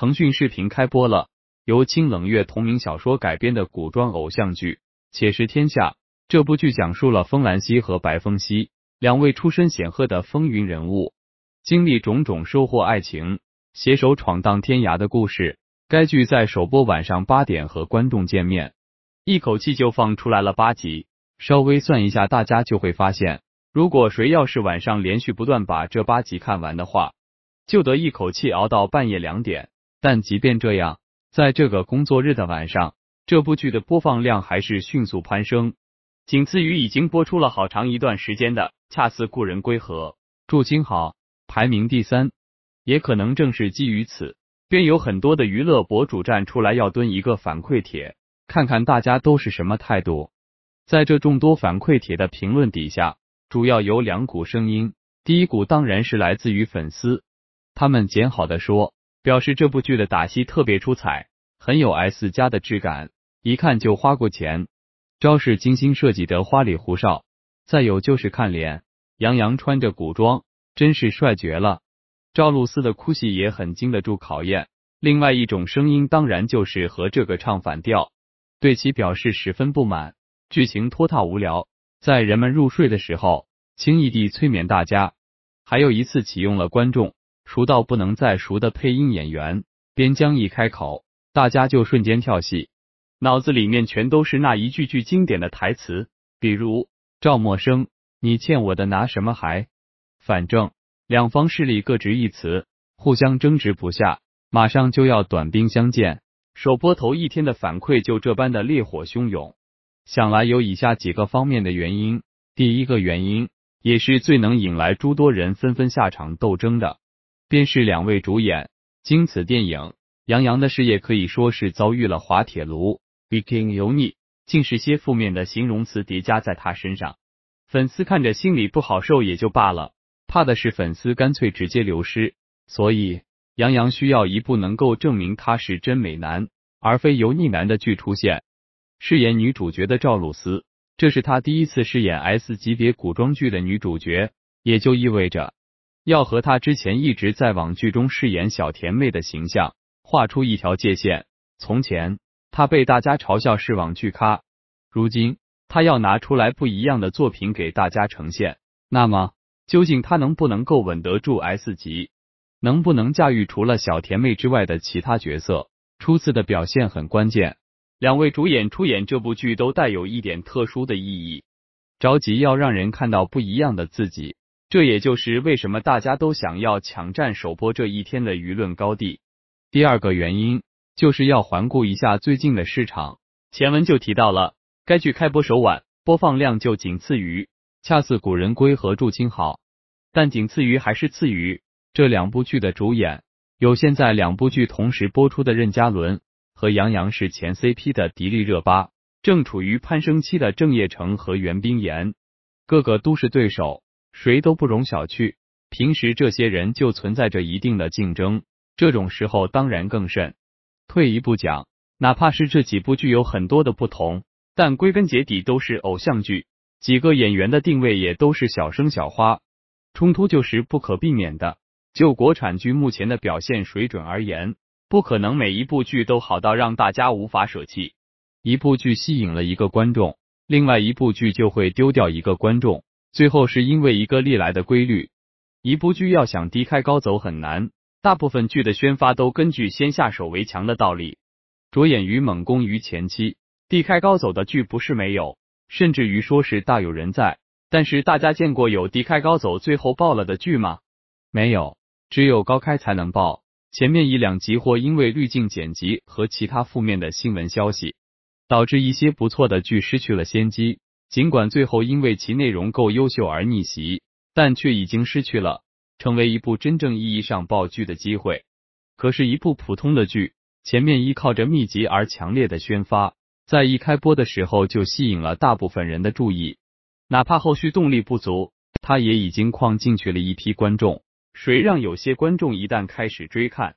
腾讯视频开播了由清冷月同名小说改编的古装偶像剧《且食天下》。这部剧讲述了风兰溪和白风溪两位出身显赫的风云人物，经历种种收获爱情、携手闯荡天涯的故事。该剧在首播晚上八点和观众见面，一口气就放出来了八集。稍微算一下，大家就会发现，如果谁要是晚上连续不断把这八集看完的话，就得一口气熬到半夜两点。但即便这样，在这个工作日的晚上，这部剧的播放量还是迅速攀升，仅次于已经播出了好长一段时间的《恰似故人归》和《祝君好》，排名第三。也可能正是基于此，便有很多的娱乐博主站出来要蹲一个反馈帖，看看大家都是什么态度。在这众多反馈帖的评论底下，主要有两股声音，第一股当然是来自于粉丝，他们简好的说。表示这部剧的打戏特别出彩，很有 S 加的质感，一看就花过钱，招式精心设计的花里胡哨。再有就是看脸，杨洋穿着古装真是帅绝了。赵露思的哭戏也很经得住考验。另外一种声音当然就是和这个唱反调，对其表示十分不满，剧情拖沓无聊，在人们入睡的时候轻易地催眠大家。还有一次启用了观众。熟到不能再熟的配音演员边疆一开口，大家就瞬间跳戏，脑子里面全都是那一句句经典的台词，比如赵默笙，你欠我的拿什么还？反正两方势力各执一词，互相争执不下，马上就要短兵相见。首播头一天的反馈就这般的烈火汹涌，想来有以下几个方面的原因。第一个原因，也是最能引来诸多人纷纷下场斗争的。便是两位主演，经此电影，杨洋的事业可以说是遭遇了滑铁卢，i g 油腻，竟是些负面的形容词叠加在他身上，粉丝看着心里不好受也就罢了，怕的是粉丝干脆直接流失，所以杨洋需要一部能够证明他是真美男而非油腻男的剧出现。饰演女主角的赵露思，这是她第一次饰演 S 级别古装剧的女主角，也就意味着。要和他之前一直在网剧中饰演小甜妹的形象画出一条界限。从前，他被大家嘲笑是网剧咖，如今他要拿出来不一样的作品给大家呈现。那么，究竟他能不能够稳得住 S 级？能不能驾驭除了小甜妹之外的其他角色？初次的表现很关键。两位主演出演这部剧都带有一点特殊的意义，着急要让人看到不一样的自己。这也就是为什么大家都想要抢占首播这一天的舆论高地。第二个原因就是要环顾一下最近的市场，前文就提到了，该剧开播首晚播放量就仅次于《恰似古人归》和《祝卿好》，但仅次于还是次于这两部剧的主演有现在两部剧同时播出的任嘉伦和杨洋，是前 CP 的迪丽热巴，正处于攀升期的郑业成和袁冰妍，各个都是对手。谁都不容小觑，平时这些人就存在着一定的竞争，这种时候当然更甚。退一步讲，哪怕是这几部剧有很多的不同，但归根结底都是偶像剧，几个演员的定位也都是小生小花，冲突就是不可避免的。就国产剧目前的表现水准而言，不可能每一部剧都好到让大家无法舍弃。一部剧吸引了一个观众，另外一部剧就会丢掉一个观众。最后是因为一个历来的规律，一部剧要想低开高走很难，大部分剧的宣发都根据先下手为强的道理，着眼于猛攻于前期低开高走的剧不是没有，甚至于说是大有人在，但是大家见过有低开高走最后爆了的剧吗？没有，只有高开才能爆。前面一两集或因为滤镜剪辑和其他负面的新闻消息，导致一些不错的剧失去了先机。尽管最后因为其内容够优秀而逆袭，但却已经失去了成为一部真正意义上爆剧的机会。可是一部普通的剧，前面依靠着密集而强烈的宣发，在一开播的时候就吸引了大部分人的注意，哪怕后续动力不足，他也已经框进去了一批观众。谁让有些观众一旦开始追看？